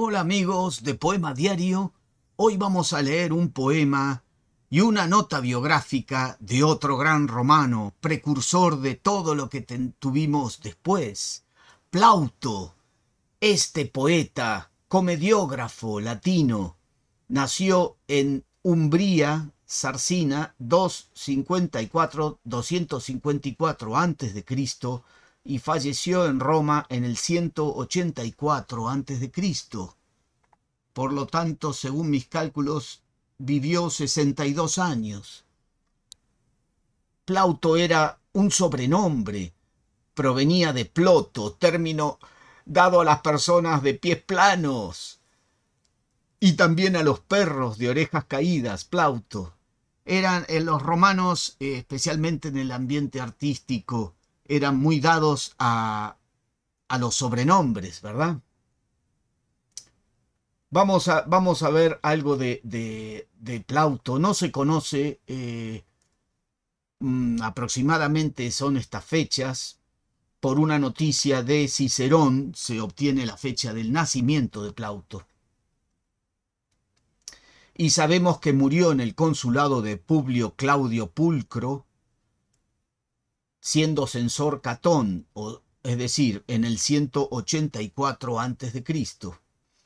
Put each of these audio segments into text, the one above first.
Hola amigos de Poema Diario, hoy vamos a leer un poema y una nota biográfica de otro gran romano, precursor de todo lo que tuvimos después, Plauto. Este poeta, comediógrafo latino, nació en Umbría, Sarcina, 254-254 a.C., y falleció en Roma en el 184 a.C. Por lo tanto, según mis cálculos, vivió 62 años. Plauto era un sobrenombre, provenía de Ploto, término dado a las personas de pies planos y también a los perros de orejas caídas, Plauto. Eran en eh, los romanos, eh, especialmente en el ambiente artístico, eran muy dados a, los sobrenombres, ¿verdad? Vamos a, vamos a ver algo de, de, Plauto. No se conoce eh, mm, aproximadamente son estas fechas. Por una noticia de Cicerón se obtiene la fecha del nacimiento de Plauto. Y sabemos que murió en el consulado de Publio Claudio Pulcro siendo censor Catón, o, es decir, en el 184 a.C.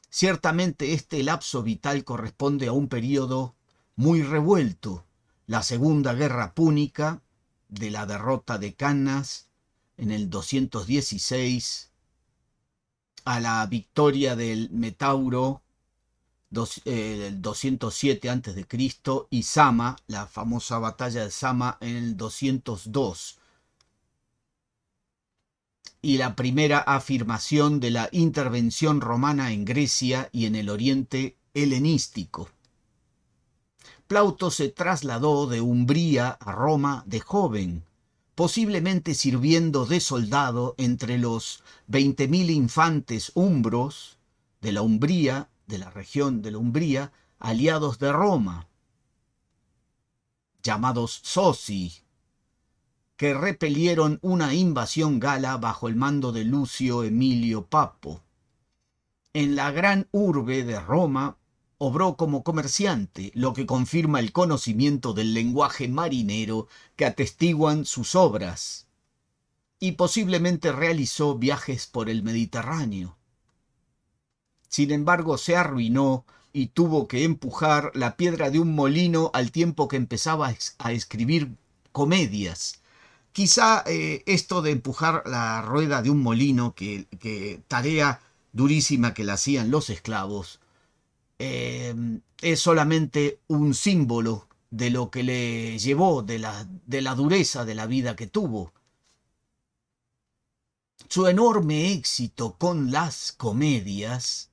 Ciertamente este lapso vital corresponde a un periodo muy revuelto, la Segunda Guerra Púnica, de la derrota de Cannas en el 216, a la victoria del Metauro en el 207 a.C. y Sama, la famosa batalla de Sama en el 202 y la primera afirmación de la intervención romana en Grecia y en el Oriente helenístico. Plauto se trasladó de Umbría a Roma de joven, posiblemente sirviendo de soldado entre los 20.000 infantes umbros de la Umbría, de la región de la Umbría, aliados de Roma, llamados Soci, que repelieron una invasión gala bajo el mando de Lucio Emilio Papo. En la gran urbe de Roma obró como comerciante, lo que confirma el conocimiento del lenguaje marinero que atestiguan sus obras, y posiblemente realizó viajes por el Mediterráneo. Sin embargo, se arruinó y tuvo que empujar la piedra de un molino al tiempo que empezaba a escribir comedias, Quizá eh, esto de empujar la rueda de un molino, que, tarea durísima que la hacían los esclavos, eh, es solamente un símbolo de lo que le llevó, de la dureza de la vida que tuvo. Su enorme éxito con las comedias,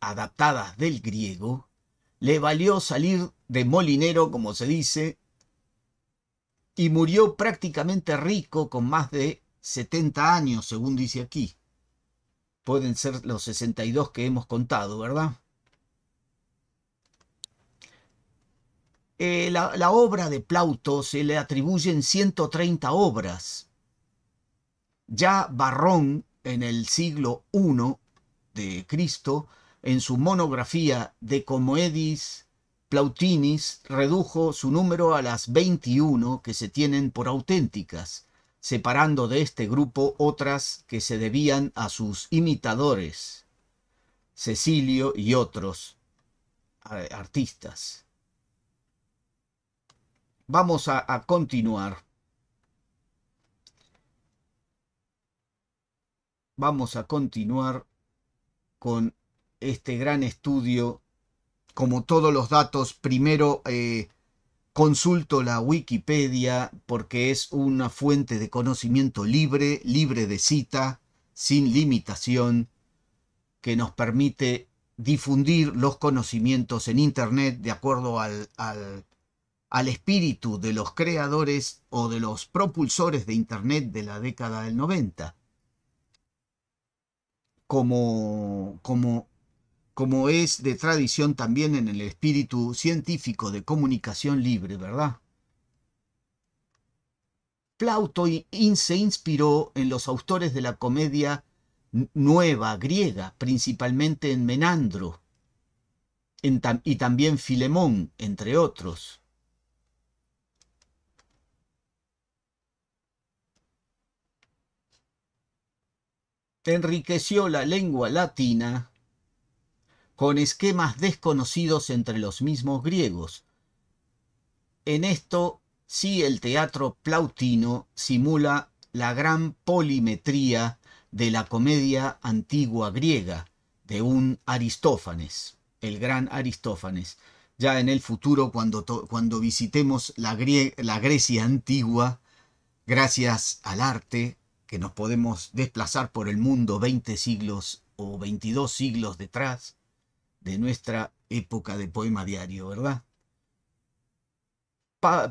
adaptadas del griego, le valió salir de molinero, como se dice, y murió prácticamente rico con más de 70 años, según dice aquí. Pueden ser los 62 que hemos contado, ¿verdad? Eh, la, la obra de Plauto se le atribuyen 130 obras. Ya Barrón, en el siglo I de Cristo, en su monografía de Comoedis Plautinis redujo su número a las 21 que se tienen por auténticas, separando de este grupo otras que se debían a sus imitadores, Cecilio y otros artistas. Vamos a, continuar. Vamos a continuar con este gran estudio como todos los datos, primero eh, consulto la Wikipedia porque es una fuente de conocimiento libre, libre de cita, sin limitación, que nos permite difundir los conocimientos en Internet de acuerdo al, al, al espíritu de los creadores o de los propulsores de Internet de la década del 90. Como, como como es de tradición también en el espíritu científico de comunicación libre, ¿verdad? Plauto se inspiró en los autores de la comedia nueva griega, principalmente en Menandro y también Filemón, entre otros. Enriqueció la lengua latina con esquemas desconocidos entre los mismos griegos. En esto sí el teatro plautino simula la gran polimetría de la comedia antigua griega de un Aristófanes, el gran Aristófanes. Ya en el futuro, cuando, cuando visitemos la, la Grecia antigua, gracias al arte, que nos podemos desplazar por el mundo 20 siglos o 22 siglos detrás, de nuestra época de poema diario, ¿verdad?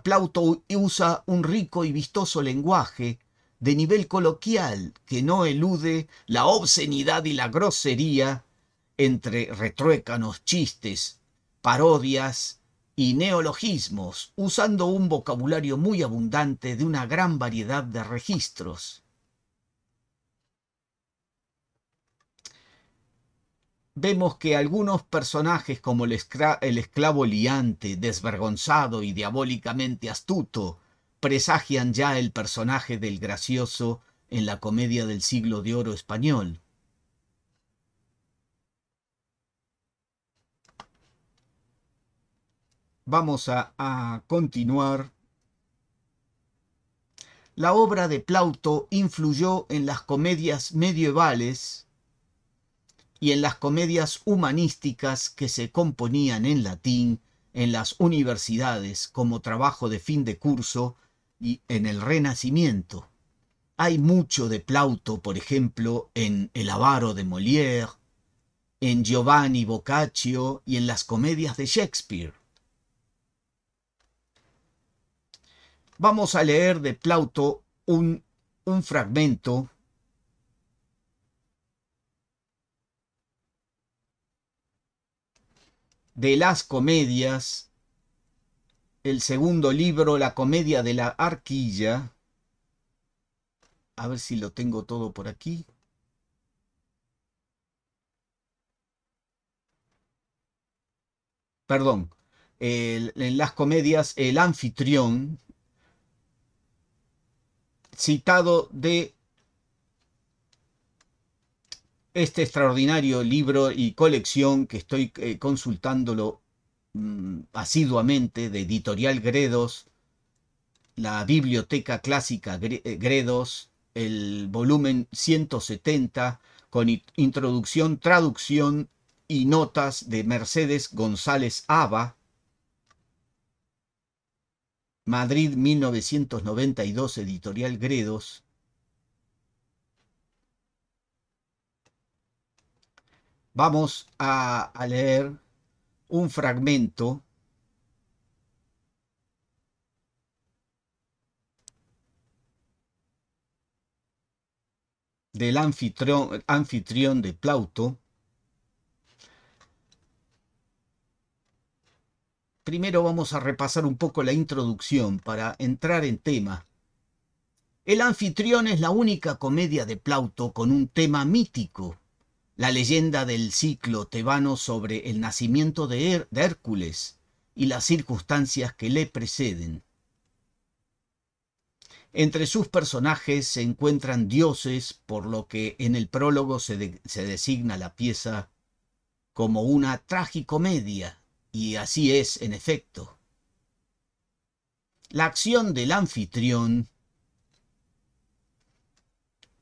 Plauto usa un rico y vistoso lenguaje de nivel coloquial que no elude la obscenidad y la grosería entre retruécanos, chistes, parodias y neologismos, usando un vocabulario muy abundante de una gran variedad de registros. vemos que algunos personajes como el, esclavo liante, desvergonzado y diabólicamente astuto, presagian ya el personaje del gracioso en la comedia del siglo de oro español. Vamos a continuar. La obra de Plauto influyó en las comedias medievales y en las comedias humanísticas que se componían en latín en las universidades como trabajo de fin de curso y en el Renacimiento. Hay mucho de Plauto, por ejemplo, en El avaro de Molière, en Giovanni Boccaccio y en las comedias de Shakespeare. Vamos a leer de Plauto un, un fragmento de las comedias, el segundo libro, La comedia de la arquilla. A ver si lo tengo todo por aquí. Perdón, en las comedias El anfitrión, citado de este extraordinario libro y colección que estoy eh, consultándolo mm, asiduamente de Editorial Gredos, la Biblioteca Clásica eh, Gredos, el volumen 170 con introducción, traducción y notas de Mercedes González Ava, Madrid 1992, editorial Gredos, Vamos a, leer un fragmento del anfitrión de Plauto. Primero vamos a repasar un poco la introducción para entrar en tema. El anfitrión es la única comedia de Plauto con un tema mítico la leyenda del ciclo tebano sobre el nacimiento de, Hércules y las circunstancias que le preceden. Entre sus personajes se encuentran dioses, por lo que en el prólogo se, se designa la pieza como una tragicomedia, y así es en efecto. La acción del anfitrión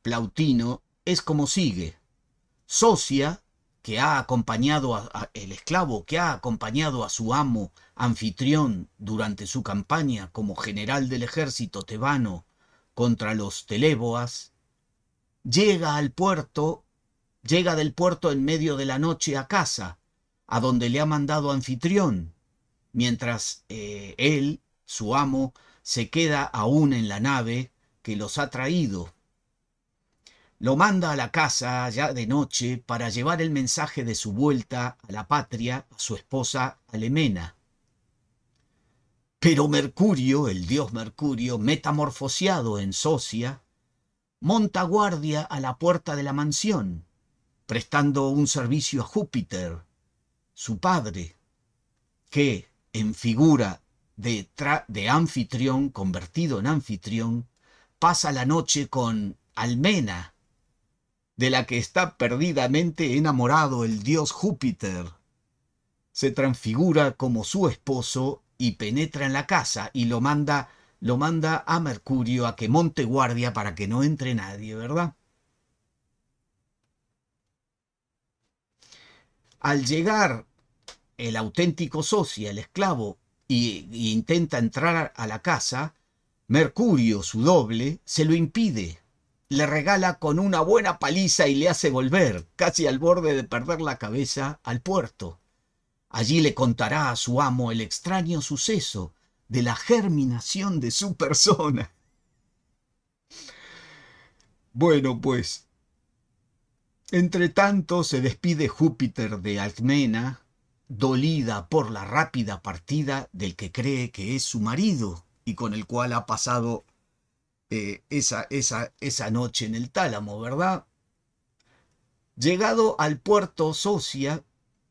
Plautino es como sigue socia que ha acompañado a, el esclavo que ha acompañado a su amo anfitrión durante su campaña como general del ejército tebano contra los teléboas, llega al puerto, llega del puerto en medio de la noche a casa, a donde le ha mandado anfitrión, mientras eh, él, su amo, se queda aún en la nave que los ha traído lo manda a la casa ya de noche para llevar el mensaje de su vuelta a la patria a su esposa Alemena. Pero Mercurio, el dios Mercurio, metamorfoseado en socia, monta guardia a la puerta de la mansión, prestando un servicio a Júpiter, su padre, que, en figura de, de anfitrión, convertido en anfitrión, pasa la noche con Almena, de la que está perdidamente enamorado el dios Júpiter. Se transfigura como su esposo y penetra en la casa y lo manda, lo manda a Mercurio a que monte guardia para que no entre nadie, ¿verdad? Al llegar el auténtico socio, el esclavo, y, intenta entrar a la casa, Mercurio, su doble, se lo impide le regala con una buena paliza y le hace volver, casi al borde de perder la cabeza, al puerto. Allí le contará a su amo el extraño suceso de la germinación de su persona. Bueno, pues, entre tanto se despide Júpiter de Alcmena, dolida por la rápida partida del que cree que es su marido y con el cual ha pasado eh, esa, esa, noche en el tálamo, ¿verdad? Llegado al puerto Socia,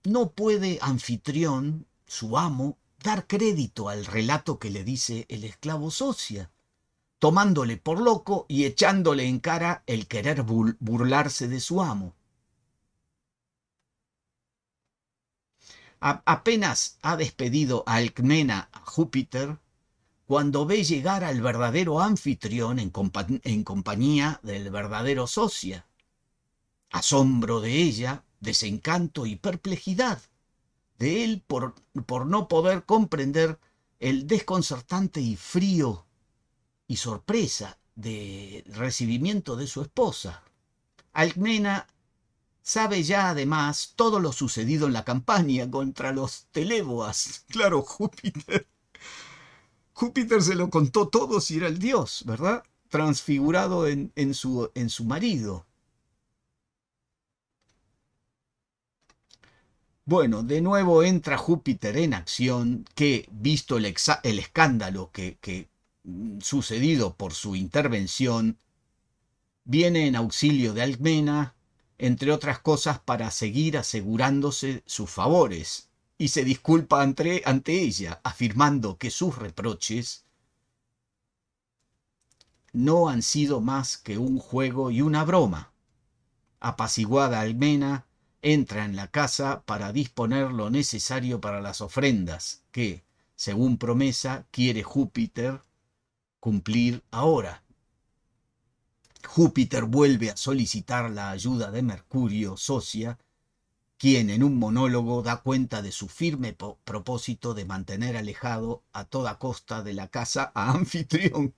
no puede anfitrión, su amo, dar crédito al relato que le dice el esclavo Socia, tomándole por loco y echándole en cara el querer burlarse de su amo. apenas ha despedido a Alcmena a Júpiter, cuando ve llegar al verdadero anfitrión en, compañía del verdadero socia. Asombro de ella, desencanto y perplejidad de él por, por no poder comprender el desconcertante y frío y sorpresa de recibimiento de su esposa. Alcmena sabe ya además todo lo sucedido en la campaña contra los teleboas. Claro, Júpiter. Júpiter se lo contó todo si era el dios, ¿verdad? Transfigurado en, su, en su marido. Bueno, de nuevo entra Júpiter en acción, que visto el, escándalo que, mm, sucedido por su intervención, viene en auxilio de Alcmena, entre otras cosas para seguir asegurándose sus favores y se disculpa ante, ella, afirmando que sus reproches no han sido más que un juego y una broma. Apaciguada Almena entra en la casa para disponer lo necesario para las ofrendas que, según promesa, quiere Júpiter cumplir ahora. Júpiter vuelve a solicitar la ayuda de Mercurio, socia, quien en un monólogo da cuenta de su firme propósito de mantener alejado a toda costa de la casa a anfitrión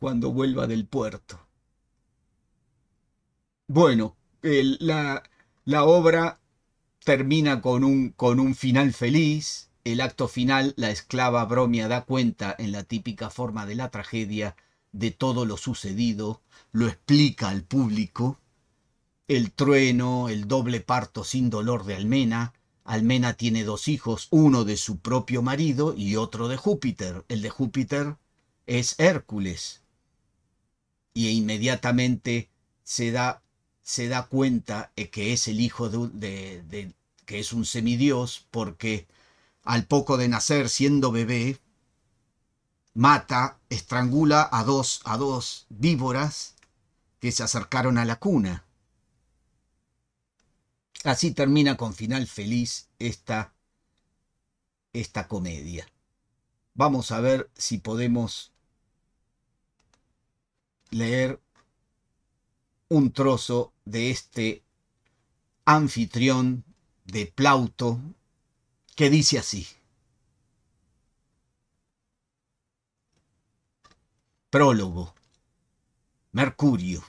cuando vuelva del puerto. Bueno, la, obra termina con un final feliz. El acto final, la esclava Bromia da cuenta en la típica forma de la tragedia de todo lo sucedido, lo explica al público el trueno, el doble parto sin dolor de Almena. Almena tiene dos hijos, uno de su propio marido y otro de Júpiter. El de Júpiter es Hércules. Y inmediatamente se da, cuenta que es el hijo de, que es un semidios, porque al poco de nacer, siendo bebé, mata, estrangula a dos, a dos víboras que se acercaron a la cuna. Así termina con final feliz esta, esta comedia. Vamos a ver si podemos leer un trozo de este anfitrión de Plauto que dice así. Prólogo. Mercurio.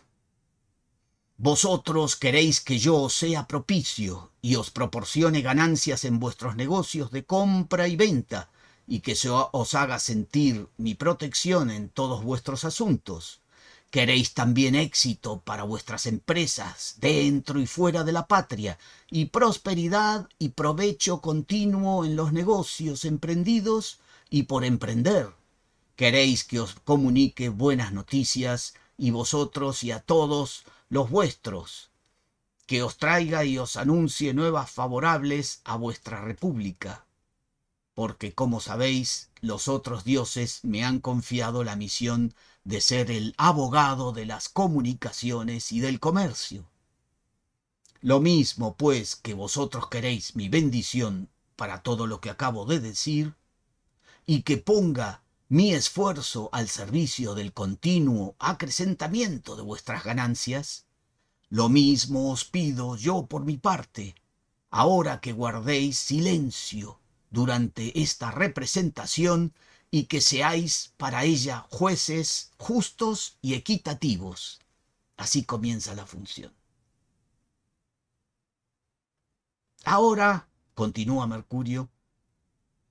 Vosotros queréis que yo os sea propicio y os proporcione ganancias en vuestros negocios de compra y venta, y que os haga sentir mi protección en todos vuestros asuntos. Queréis también éxito para vuestras empresas dentro y fuera de la patria, y prosperidad y provecho continuo en los negocios emprendidos y por emprender. Queréis que os comunique buenas noticias, y vosotros y a todos los vuestros, que os traiga y os anuncie nuevas favorables a vuestra república, porque como sabéis, los otros dioses me han confiado la misión de ser el abogado de las comunicaciones y del comercio. Lo mismo, pues, que vosotros queréis mi bendición para todo lo que acabo de decir, y que ponga mi esfuerzo al servicio del continuo acrecentamiento de vuestras ganancias, lo mismo os pido yo por mi parte, ahora que guardéis silencio durante esta representación y que seáis para ella jueces justos y equitativos. Así comienza la función. Ahora, continúa Mercurio,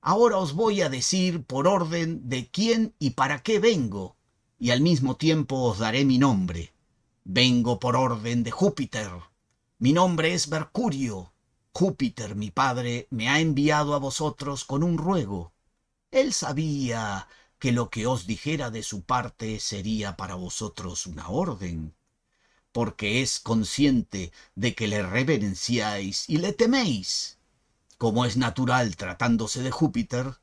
Ahora os voy a decir por orden de quién y para qué vengo, y al mismo tiempo os daré mi nombre. Vengo por orden de Júpiter. Mi nombre es Mercurio. Júpiter, mi padre, me ha enviado a vosotros con un ruego. Él sabía que lo que os dijera de su parte sería para vosotros una orden, porque es consciente de que le reverenciáis y le teméis como es natural tratándose de Júpiter,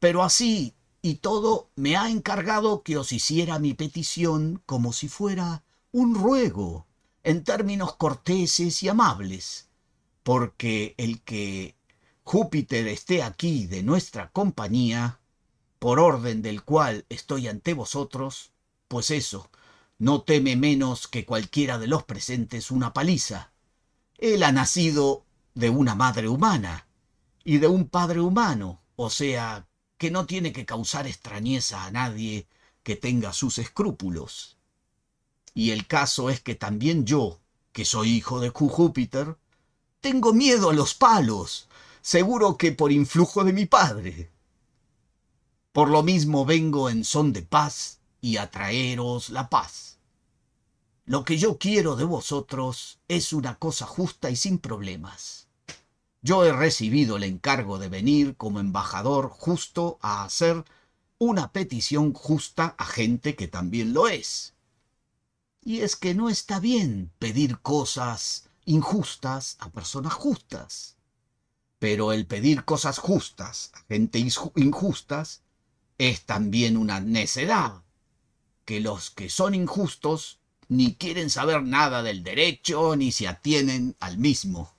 pero así y todo me ha encargado que os hiciera mi petición como si fuera un ruego, en términos corteses y amables, porque el que Júpiter esté aquí de nuestra compañía, por orden del cual estoy ante vosotros, pues eso, no teme menos que cualquiera de los presentes una paliza. Él ha nacido de una madre humana, y de un Padre humano, o sea, que no tiene que causar extrañeza a nadie que tenga sus escrúpulos. Y el caso es que también yo, que soy hijo de Júpiter, tengo miedo a los palos, seguro que por influjo de mi padre. Por lo mismo vengo en son de paz y a traeros la paz. Lo que yo quiero de vosotros es una cosa justa y sin problemas. Yo he recibido el encargo de venir como embajador justo a hacer una petición justa a gente que también lo es. Y es que no está bien pedir cosas injustas a personas justas. Pero el pedir cosas justas a gente injustas es también una necedad, que los que son injustos ni quieren saber nada del derecho ni se atienen al mismo.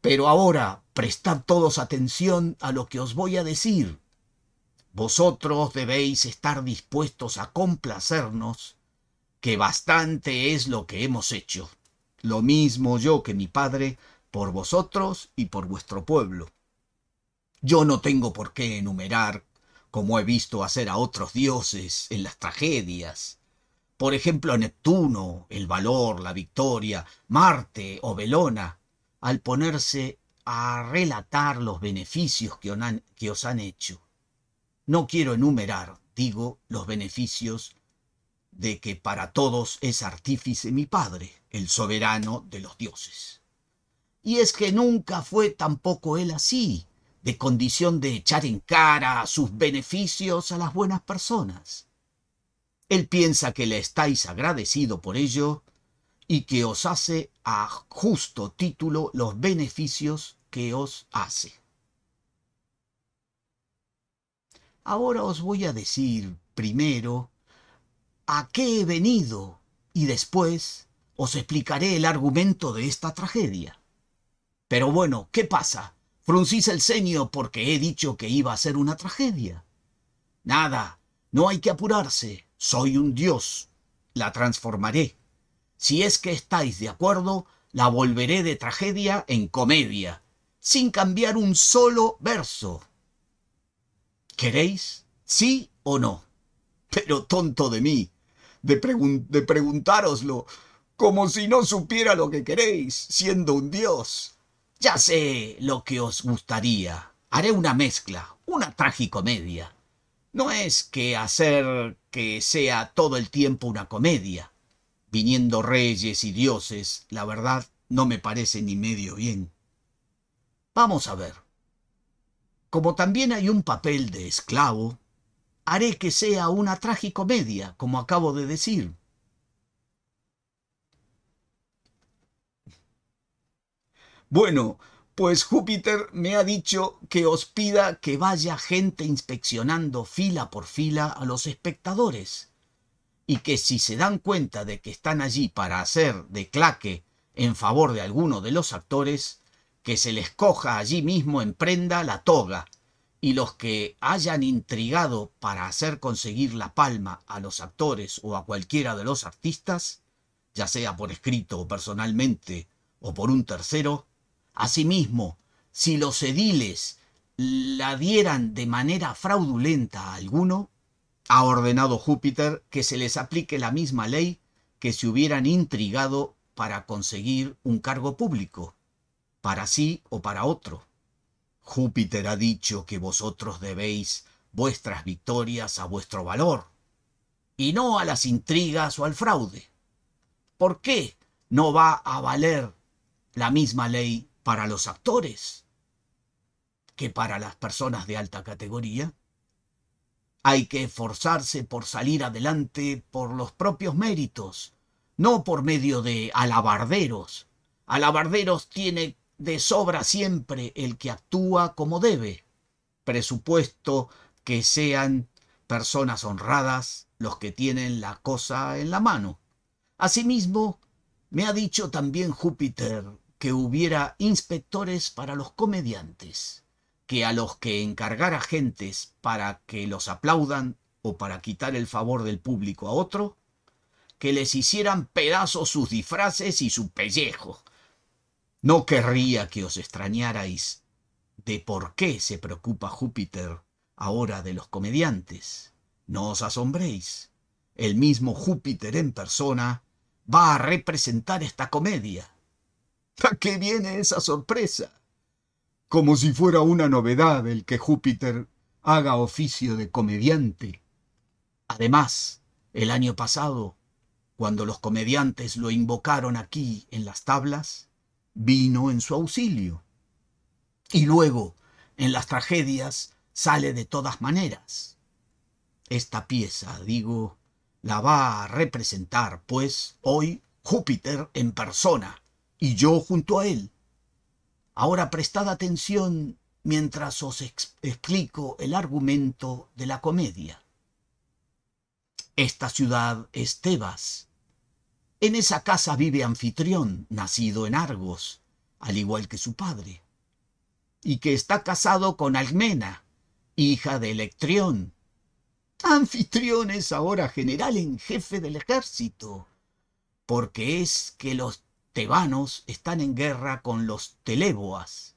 Pero ahora prestad todos atención a lo que os voy a decir. Vosotros debéis estar dispuestos a complacernos, que bastante es lo que hemos hecho. Lo mismo yo que mi padre, por vosotros y por vuestro pueblo. Yo no tengo por qué enumerar, como he visto hacer a otros dioses en las tragedias, por ejemplo a Neptuno, el valor, la victoria, Marte o Belona, al ponerse a relatar los beneficios que, os han hecho. No quiero enumerar, digo, los beneficios de que para todos es artífice mi Padre, el soberano de los dioses. Y es que nunca fue tampoco él así, de condición de echar en cara sus beneficios a las buenas personas. Él piensa que le estáis agradecido por ello y que os hace a justo título los beneficios que os hace. Ahora os voy a decir primero a qué he venido y después os explicaré el argumento de esta tragedia. Pero bueno, ¿qué pasa? Fruncís el ceño porque he dicho que iba a ser una tragedia. Nada, no hay que apurarse, soy un dios, la transformaré. Si es que estáis de acuerdo, la volveré de tragedia en comedia, sin cambiar un solo verso. ¿Queréis? ¿Sí o no? Pero tonto de mí, de, preguntároslo, como si no supiera lo que queréis, siendo un dios. Ya sé lo que os gustaría. Haré una mezcla, una tragicomedia. No es que hacer que sea todo el tiempo una comedia viniendo reyes y dioses, la verdad no me parece ni medio bien. Vamos a ver. Como también hay un papel de esclavo, haré que sea una tragicomedia, como acabo de decir. Bueno, pues Júpiter me ha dicho que os pida que vaya gente inspeccionando fila por fila a los espectadores y que si se dan cuenta de que están allí para hacer de claque en favor de alguno de los actores, que se les coja allí mismo en prenda la toga, y los que hayan intrigado para hacer conseguir la palma a los actores o a cualquiera de los artistas, ya sea por escrito o personalmente o por un tercero, asimismo, si los ediles la dieran de manera fraudulenta a alguno, ha ordenado Júpiter que se les aplique la misma ley que se hubieran intrigado para conseguir un cargo público, para sí o para otro. Júpiter ha dicho que vosotros debéis vuestras victorias a vuestro valor, y no a las intrigas o al fraude. ¿Por qué no va a valer la misma ley para los actores que para las personas de alta categoría? Hay que esforzarse por salir adelante por los propios méritos, no por medio de alabarderos. Alabarderos tiene de sobra siempre el que actúa como debe, presupuesto que sean personas honradas los que tienen la cosa en la mano. Asimismo, me ha dicho también Júpiter que hubiera inspectores para los comediantes que a los que encargar gentes para que los aplaudan o para quitar el favor del público a otro, que les hicieran pedazos sus disfraces y su pellejo. No querría que os extrañarais de por qué se preocupa Júpiter ahora de los comediantes. No os asombréis. El mismo Júpiter en persona va a representar esta comedia. ¿A ¡Ah, qué viene esa sorpresa? como si fuera una novedad el que Júpiter haga oficio de comediante. Además, el año pasado, cuando los comediantes lo invocaron aquí en las tablas, vino en su auxilio. Y luego, en las tragedias, sale de todas maneras. Esta pieza, digo, la va a representar, pues, hoy Júpiter en persona, y yo junto a él. Ahora prestad atención mientras os explico el argumento de la comedia. Esta ciudad es Tebas. En esa casa vive Anfitrión, nacido en Argos, al igual que su padre, y que está casado con Almena, hija de Electrión. Anfitrión es ahora general en jefe del ejército, porque es que los tebanos están en guerra con los teléboas.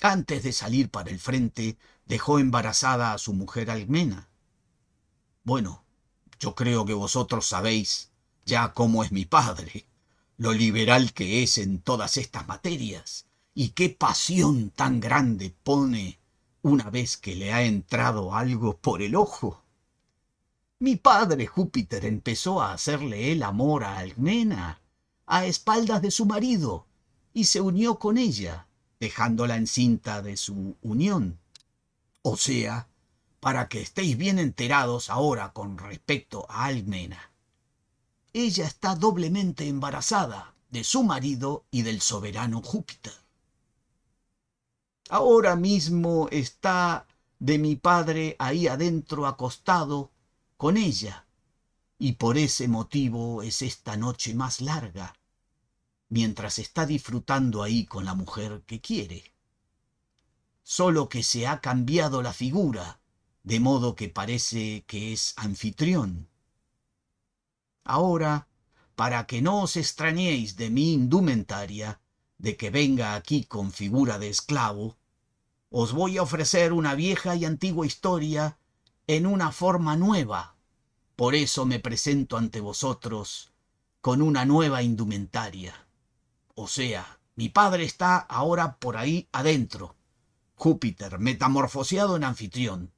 Antes de salir para el frente, dejó embarazada a su mujer Almena. Bueno, yo creo que vosotros sabéis ya cómo es mi padre, lo liberal que es en todas estas materias, y qué pasión tan grande pone una vez que le ha entrado algo por el ojo. Mi padre Júpiter empezó a hacerle el amor a Almena a espaldas de su marido y se unió con ella, dejándola encinta de su unión. O sea, para que estéis bien enterados ahora con respecto a Almena. Ella está doblemente embarazada de su marido y del soberano Júpiter. Ahora mismo está de mi padre ahí adentro acostado con ella, y por ese motivo es esta noche más larga, mientras está disfrutando ahí con la mujer que quiere. Solo que se ha cambiado la figura, de modo que parece que es anfitrión. Ahora, para que no os extrañéis de mi indumentaria, de que venga aquí con figura de esclavo, os voy a ofrecer una vieja y antigua historia en una forma nueva. Por eso me presento ante vosotros con una nueva indumentaria. O sea, mi padre está ahora por ahí adentro. Júpiter, metamorfoseado en anfitrión.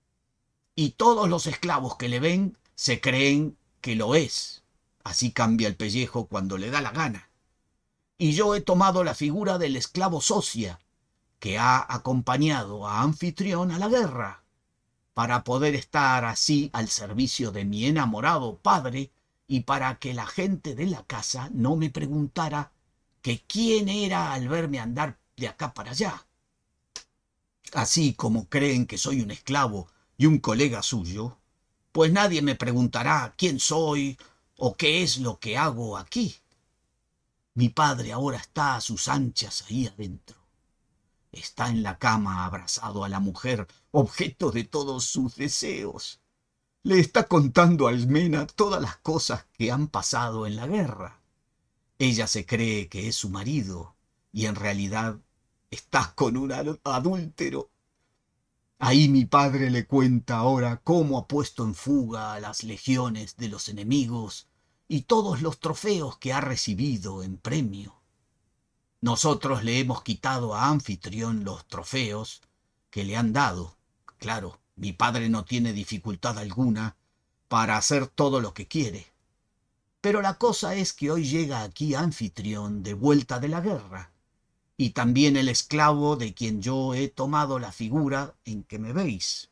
Y todos los esclavos que le ven se creen que lo es. Así cambia el pellejo cuando le da la gana. Y yo he tomado la figura del esclavo socia, que ha acompañado a anfitrión a la guerra, para poder estar así al servicio de mi enamorado padre y para que la gente de la casa no me preguntara que quién era al verme andar de acá para allá. Así como creen que soy un esclavo y un colega suyo, pues nadie me preguntará quién soy o qué es lo que hago aquí. Mi padre ahora está a sus anchas ahí adentro. Está en la cama abrazado a la mujer, objeto de todos sus deseos. Le está contando a Almena todas las cosas que han pasado en la guerra. Ella se cree que es su marido y en realidad estás con un adúltero. Ahí mi padre le cuenta ahora cómo ha puesto en fuga a las legiones de los enemigos y todos los trofeos que ha recibido en premio. Nosotros le hemos quitado a Anfitrión los trofeos que le han dado. Claro, mi padre no tiene dificultad alguna para hacer todo lo que quiere. Pero la cosa es que hoy llega aquí anfitrión de vuelta de la guerra, y también el esclavo de quien yo he tomado la figura en que me veis.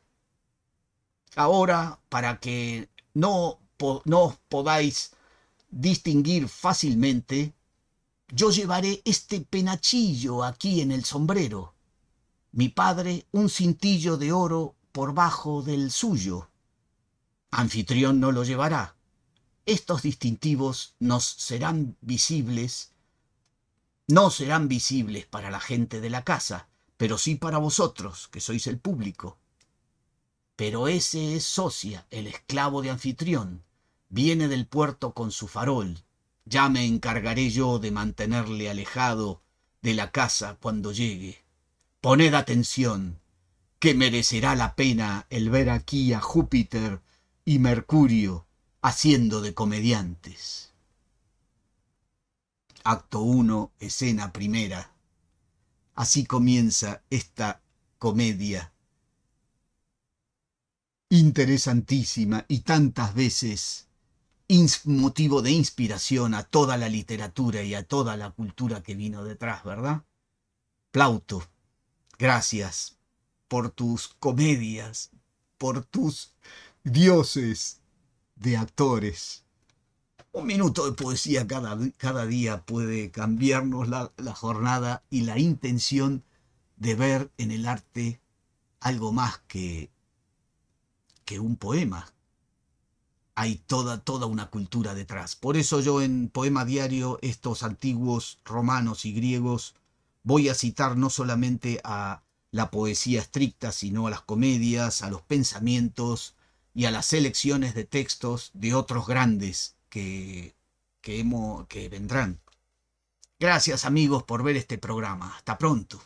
Ahora, para que no, no os podáis distinguir fácilmente, yo llevaré este penachillo aquí en el sombrero, mi padre un cintillo de oro por bajo del suyo. Anfitrión no lo llevará, estos distintivos nos serán visibles, no serán visibles para la gente de la casa, pero sí para vosotros, que sois el público. Pero ese es Socia, el esclavo de anfitrión. Viene del puerto con su farol. Ya me encargaré yo de mantenerle alejado de la casa cuando llegue. Poned atención, que merecerá la pena el ver aquí a Júpiter y Mercurio haciendo de comediantes. Acto 1, escena primera. Así comienza esta comedia interesantísima y tantas veces motivo de inspiración a toda la literatura y a toda la cultura que vino detrás, ¿verdad? Plauto, gracias por tus comedias, por tus dioses, de actores. Un minuto de poesía cada, cada día puede cambiarnos la, la, jornada y la intención de ver en el arte algo más que, que un poema. Hay toda, toda una cultura detrás. Por eso yo en Poema Diario, estos antiguos romanos y griegos, voy a citar no solamente a la poesía estricta, sino a las comedias, a los pensamientos, y a las selecciones de textos de otros grandes que, que, que vendrán. Gracias amigos por ver este programa. Hasta pronto.